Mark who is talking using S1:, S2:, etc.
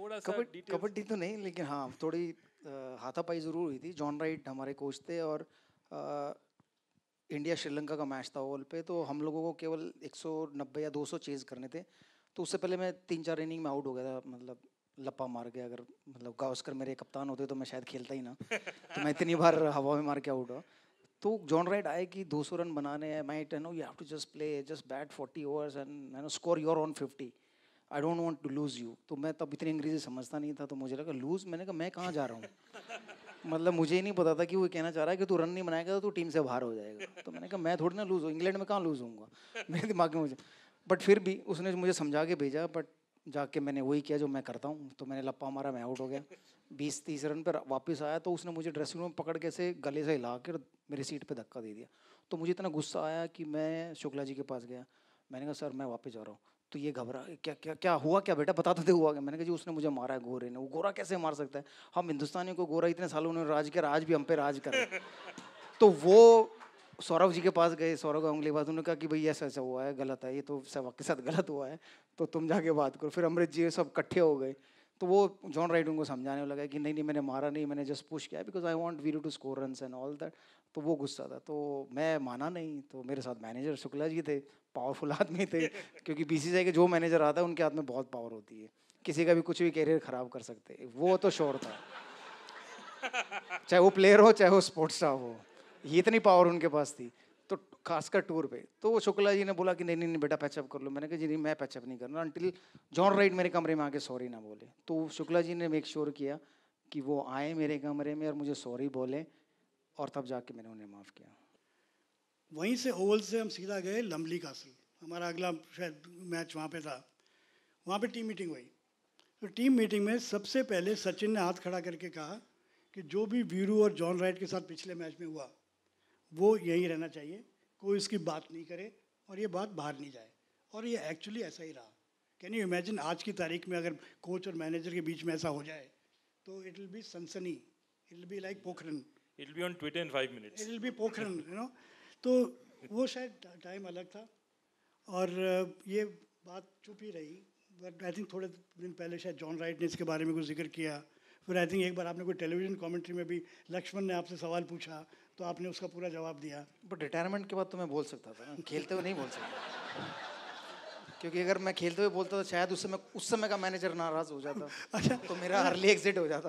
S1: थोड़ा सा कबड्डी तो नहीं लेकिन हाँ थोड़ी हाथापाई ज़रूर हुई थी जॉन राइट हमारे कोच थे और इंडिया श्रीलंका का मैच था ओवल पे तो हम लोगों को केवल 190 या 200 चेज करने थे तो उससे पहले मैं तीन चार इनिंग में आउट हो गया था मतलब लप्पा मार के अगर मतलब गावस्कर मेरे कप्तान होते तो मैं शायद खेलता ही ना तो मैं इतनी बार हवा में मार के आउट हुआ तो जॉन राइट आए कि 200 रन बनाने हैं might know you have to just play just bat 40 overs and no score your on 50 I don't want to lose you तो मैं तब इतनी अंग्रेजी समझता नहीं था तो मुझे लगा लूज़ मैंने कहा मैं कहाँ जा रहा हूँ मतलब मुझे ही नहीं पता था कि वो कहना चाह रहा है कि तू रन नहीं बनाएगा तो तू टीम से बाहर हो जाएगा तो मैंने कहा मैं थोड़ी ना लूज़ हूँ इंग्लैंड में कहाँ लूज़ होऊंगा मेरे दिमाग में मुझे बट फिर भी उसने मुझे समझा के भेजा बट जाके मैंने वही किया जो मैं करता हूँ तो मैंने लप्पा मारा मैं आउट हो गया बीस तीस रन पर वापस आया तो उसने मुझे ड्रेसिंग रूम पकड़ के से गले से हिला कर मेरी सीट पर धक्का दे दिया तो मुझे इतना गुस्सा आया कि मैं शुक्ला जी के पास गया मैंने कहा सर मैं वापस जा रहा हूँ तो ये घबरा क्या क्या क्या हुआ क्या बेटा बता तो दे हुआ क्या मैंने कहा जी उसने मुझे मारा है गोरे ने वो गोरा कैसे मार सकता है हम हिंदुस्तानियों को गोरा इतने सालों ने राज किया आज भी हम पे राज कर तो वो सौरभ जी के पास गए सौरभ अंगली बात उन्होंने कहा कि भाई ऐसा ऐसा हुआ है गलत है ये तो के साथ गलत हुआ है तो तुम जाके बात करो फिर अमृत जी सब इकट्ठे हो गए तो वो जॉन राइट उनको समझाने लगा कि नहीं नहीं मैंने मारा नहीं मैंने जस्ट पुश किया because I want Viru to score run and all that तो वो गुस्सा था तो मैं माना नहीं तो मेरे साथ मैनेजर शुक्ला जी थे पावरफुल आदमी थे क्योंकि बीसीसीआई के जो मैनेजर आता है उनके हाथ में बहुत पावर होती है किसी का भी कुछ भी कैरियर ख़राब कर सकते हैं वो तो शोर था चाहे वो प्लेयर हो चाहे वो स्पोर्ट्स स्टाफ हो ये इतनी पावर उनके पास थी तो खासकर टूर पे तो वो शुक्ला जी ने बोला कि नहीं नहीं नहीं बेटा पैचअप कर लो मैंने कहा जी नहीं मैं पैचअप नहीं करना अंटिल जॉन राइट मेरे कमरे में आके सॉरी ना बोले तो शुक्ला जी ने मेक श्योर किया कि वो आए मेरे कमरे में और मुझे सॉरी बोले और तब जाके मैंने उन्हें माफ़ किया
S2: वहीं से ओवल से हम सीधा गए लम्बली कासल हमारा अगला शायद मैच वहाँ पे था वहाँ पे टीम मीटिंग हुई तो टीम मीटिंग में सबसे पहले सचिन ने हाथ खड़ा करके कहा कि जो भी वीरू और जॉन राइट के साथ पिछले मैच में हुआ वो यही रहना चाहिए कोई इसकी बात नहीं करे और ये बात बाहर नहीं जाए और ये एक्चुअली ऐसा ही रहा कैन यू इमेजिन आज की तारीख में अगर कोच और मैनेजर के बीच में ऐसा हो जाए तो इट विल बी सनसनी it will be like Pokhran it will be on Twitter in five minutes it will be Pokhran you know तो वो शायद टाइम अलग था और ये बात चुप ही रही बट आई थिंक थोड़े दिन पहले शायद जॉन राइट ने इसके बारे में कुछ जिक्र किया फिर आई थिंक एक बार आपने कोई टेलीविज़न कमेंट्री में भी लक्ष्मण ने आपसे सवाल पूछा तो आपने उसका पूरा जवाब दिया बट रिटायरमेंट के बाद तो मैं बोल सकता था खेलते हुए नहीं बोल
S1: सकता क्योंकि अगर मैं खेलते हुए बोलता तो शायद उस समय उस समय का मैनेजर नाराज हो जाता अच्छा तो मेरा अर्ली एग्जिट हो जाता